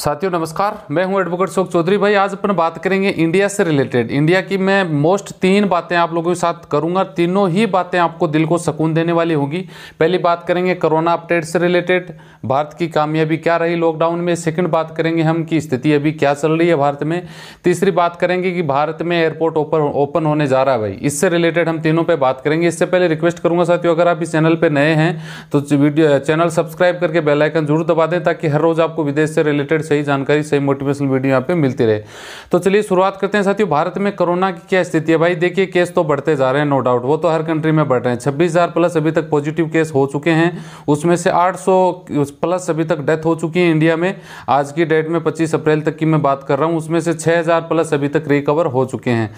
साथियों नमस्कार मैं हूं एडवोकेट शोक चौधरी भाई आज अपन बात करेंगे इंडिया से रिलेटेड इंडिया की मैं मोस्ट तीन बातें आप लोगों के साथ करूंगा तीनों ही बातें आपको दिल को सुकून देने वाली होगी पहली बात करेंगे कोरोना अपडेट से रिलेटेड भारत की कामयाबी क्या रही लॉकडाउन में सेकंड बात करेंगे हम कि स्थिति अभी क्या चल रही है भारत में तीसरी बात करेंगे कि भारत में एयरपोर्ट ओपन ओपन होने जा रहा है भाई इससे रिलेटेड हम तीनों पर बात करेंगे इससे पहले रिक्वेस्ट करूंगा साथियों अगर आप इस चैनल पर नए हैं तो वीडियो चैनल सब्सक्राइब करके बेलाइकन जरूर दबा दें ताकि हर रोज़ आपको विदेश से रिलेटेड सही जानकारी सही मोटिवेशनल वीडियो यहाँ पे मिलती रहे तो चलिए शुरुआत करते हैं साथियों भारत में कोरोना की क्या स्थिति है भाई देखिए केस तो बढ़ते जा रहे हैं नो डाउट वो तो हर कंट्री में बढ़ रहे हैं छब्बीस प्लस अभी तक पॉजिटिव केस हो चुके हैं उसमें से आठ प्लस अभी तक डेथ हो चुकी है इंडिया में आज की डेट में पच्चीस अप्रैल तक की मैं बात कर रहा हूँ उसमें से 6000 प्लस अभी तक रिकवर हो चुके हैं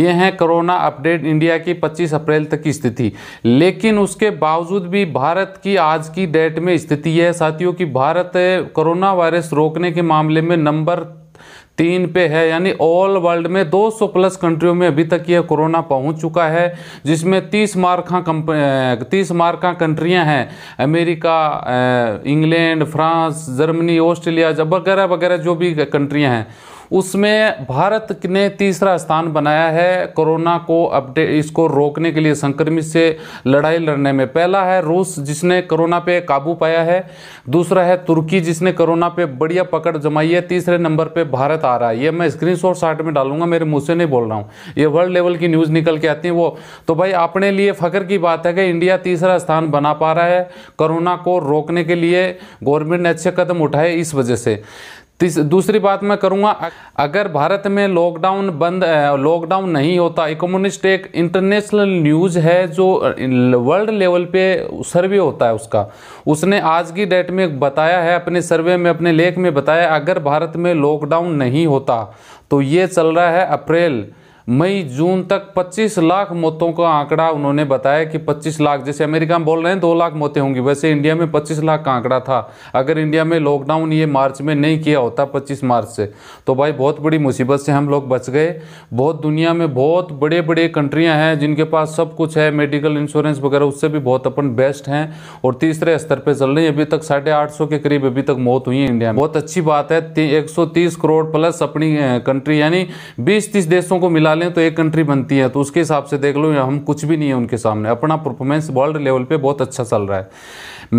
ये हैं कोरोना अपडेट इंडिया की पच्चीस अप्रैल तक की स्थिति लेकिन उसके बावजूद भी भारत की आज की डेट में स्थिति है साथियों कि भारत कोरोना वायरस रोकने करने के मामले में नंबर तीन पे है यानी ऑल वर्ल्ड में 200 प्लस कंट्रियों में अभी तक यह कोरोना पहुंच चुका है जिसमें 30 मार्का कंपनी तीस मार्का कंट्रियां हैं America England France Germany Australia वगैरह वगैरह जो भी कंट्रियां हैं उसमें भारत ने तीसरा स्थान बनाया है कोरोना को अपडे इसको रोकने के लिए संक्रमित से लड़ाई लड़ने में पहला है रूस जिसने कोरोना पे काबू पाया है दूसरा है तुर्की जिसने कोरोना पे बढ़िया पकड़ जमाई है तीसरे नंबर पे भारत आ रहा है ये मैं स्क्रीन शॉट में डालूंगा मेरे मुँह से नहीं बोल रहा हूँ ये वर्ल्ड लेवल की न्यूज़ निकल के आती है वो तो भाई अपने लिए फ़ख्र की बात है कि इंडिया तीसरा स्थान बना पा रहा है कोरोना को रोकने के लिए गवर्नमेंट ने अच्छे कदम उठाए इस वजह से दूसरी बात मैं करूँगा अगर भारत में लॉकडाउन बंद लॉकडाउन नहीं होता इकोमोनिस्ट एक इंटरनेशनल न्यूज़ है जो वर्ल्ड लेवल पे सर्वे होता है उसका उसने आज की डेट में बताया है अपने सर्वे में अपने लेख में बताया अगर भारत में लॉकडाउन नहीं होता तो ये चल रहा है अप्रैल मई जून तक 25 लाख मौतों का आंकड़ा उन्होंने बताया कि 25 लाख जैसे अमेरिका में बोल रहे हैं दो लाख मौतें होंगी वैसे इंडिया में 25 लाख का आंकड़ा था अगर इंडिया में लॉकडाउन ये मार्च में नहीं किया होता 25 मार्च से तो भाई बहुत बड़ी मुसीबत से हम लोग बच गए बहुत दुनिया में बहुत बड़े बड़े कंट्रियाँ हैं जिनके पास सब कुछ है मेडिकल इंश्योरेंस वगैरह उससे भी बहुत अपन बेस्ट हैं और तीसरे स्तर पर चल रही है अभी तक साढ़े के करीब अभी तक मौत हुई है इंडिया में बहुत अच्छी बात है एक करोड़ प्लस अपनी कंट्री यानी बीस तीस देशों को मिला मिला लें तो एक कंट्री बनती है तो उसके हिसाब से देख लो हम कुछ भी नहीं है उनके सामने अपना परफॉर्मेंस वर्ल्ड लेवल पे बहुत अच्छा चल रहा है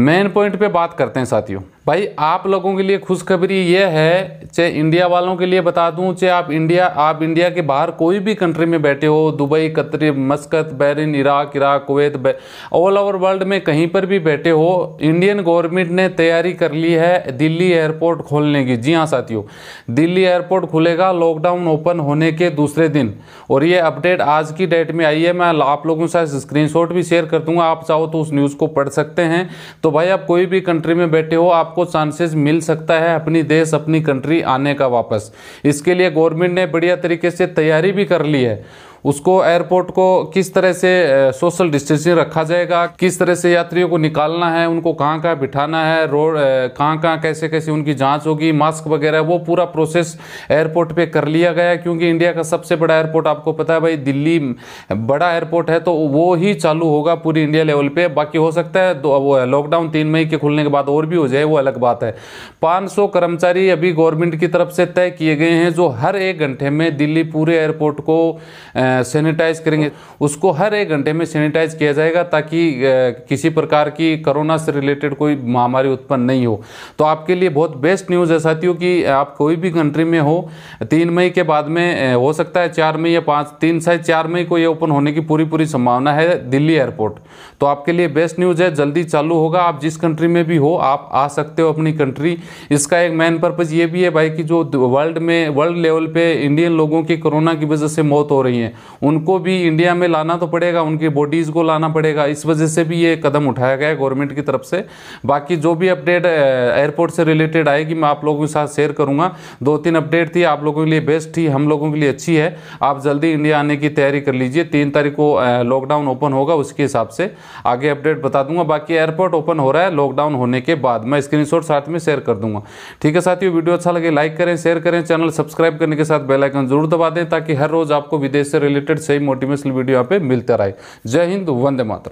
मेन पॉइंट पे बात करते हैं साथियों भाई आप लोगों के लिए खुशखबरी यह है चाहे इंडिया वालों के लिए बता दूं चाहे आप इंडिया आप इंडिया के बाहर कोई भी कंट्री में बैठे हो Dubai Qatar Muscat Bahrain Iraq Iraq Kuwait all over world में कहीं पर भी बैठे हो इंडियन गवर्नमेंट ने तैयारी कर ली है दिल्ली एयरपोर्ट खोलने की जी हाँ साथियों दिल्ली एयरपोर्ट खुलेगा लॉकडाउन ओपन होने के दूसरे दिन और ये अपडेट आज की डेट में आई है मैं आप लोगों के साथ स्क्रीनशॉट भी शेयर कर दूंगा आप चाहो तो उस न्यूज़ को पढ़ सकते हैं तो भाई आप कोई भी कंट्री में बैठे हो आप आपको चांसेस मिल सकता है अपनी देश अपनी कंट्री आने का वापस इसके लिए गवर्नमेंट ने बढ़िया तरीके से तैयारी भी कर ली है उसको एयरपोर्ट को किस तरह से सोशल डिस्टेंसिंग रखा जाएगा किस तरह से यात्रियों को निकालना है उनको कहाँ कहाँ बिठाना है रोड कहाँ कहाँ कैसे कैसे उनकी जाँच होगी मास्क वगैरह वो पूरा प्रोसेस एयरपोर्ट पर कर लिया गया है क्योंकि इंडिया का सबसे बड़ा एयरपोर्ट आपको पता है भाई दिल्ली बड़ा एयरपोर्ट है तो वो ही चालू होगा पूरी इंडिया लेवल पे बाकी हो सकता है वो लॉकडाउन तीन मई के खुलने के बाद और भी हो जाए वो अलग बात है 500 कर्मचारी अभी गवर्नमेंट की तरफ से तय किए गए हैं जो हर एक घंटे में दिल्ली पूरे एयरपोर्ट को आ, सैनिटाइज करेंगे उसको हर एक घंटे में सैनिटाइज किया जाएगा ताकि किसी प्रकार की कोरोना से रिलेटेड कोई महामारी उत्पन्न नहीं हो तो आपके लिए बहुत बेस्ट न्यूज़ है साथियों कि आप कोई भी कंट्री में हो तीन मई के बाद में हो सकता है चार मई या पाँच तीन से चार मई को ये ओपन होने की पूरी पूरी संभावना है दिल्ली एयरपोर्ट तो आपके लिए बेस्ट न्यूज़ है जल्दी चालू होगा आप जिस कंट्री में भी हो आप आ सकते हो अपनी कंट्री इसका एक मेन पर्पज़ ये भी है भाई कि जो वर्ल्ड में वर्ल्ड लेवल पे इंडियन लोगों की कोरोना की वजह से मौत हो रही है उनको भी इंडिया में लाना तो पड़ेगा उनकी बॉडीज़ को लाना पड़ेगा इस वजह से भी ये कदम उठाया गया है गवर्नमेंट की तरफ से बाकी जो भी अपडेट एयरपोर्ट से रिलेटेड आएगी मैं आप लोगों के साथ शेयर करूँगा दो तीन अपडेट थी आप लोगों के लिए बेस्ट थी हम लोगों के लिए अच्छी है आप जल्दी इंडिया आने की तैयारी कर लीजिए तीन तारीख को लॉकडाउन ओपन होगा उसके हिसाब से आगे अपडेट बता दूंगा बाकी एयरपोर्ट ओपन हो रहा है लॉकडाउन होने के बाद मैं स्क्रीनशॉट साथ में शेयर कर दूंगा ठीक है साथियों वीडियो अच्छा लगे लाइक करें शेयर करें चैनल सब्सक्राइब करने के साथ बेलाइकन जरूर दबा दें ताकि हर रोज आपको विदेश से रिलेटेड सही मोटिवेशनल वीडियो यहाँ पे मिलता रहे जय हिंद वंदे मातर